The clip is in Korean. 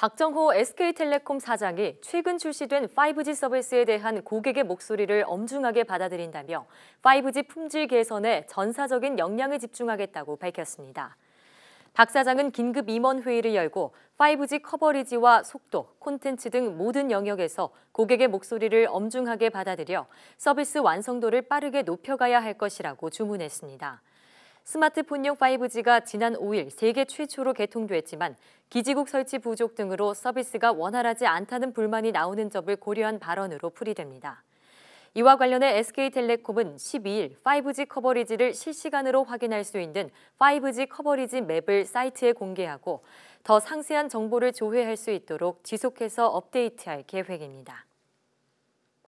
박정호 SK텔레콤 사장이 최근 출시된 5G 서비스에 대한 고객의 목소리를 엄중하게 받아들인다며 5G 품질 개선에 전사적인 역량을 집중하겠다고 밝혔습니다. 박 사장은 긴급 임원 회의를 열고 5G 커버리지와 속도, 콘텐츠 등 모든 영역에서 고객의 목소리를 엄중하게 받아들여 서비스 완성도를 빠르게 높여가야 할 것이라고 주문했습니다. 스마트폰용 5G가 지난 5일 세계 최초로 개통됐지만 기지국 설치 부족 등으로 서비스가 원활하지 않다는 불만이 나오는 점을 고려한 발언으로 풀이됩니다. 이와 관련해 SK텔레콤은 12일 5G 커버리지를 실시간으로 확인할 수 있는 5G 커버리지 맵을 사이트에 공개하고 더 상세한 정보를 조회할 수 있도록 지속해서 업데이트할 계획입니다.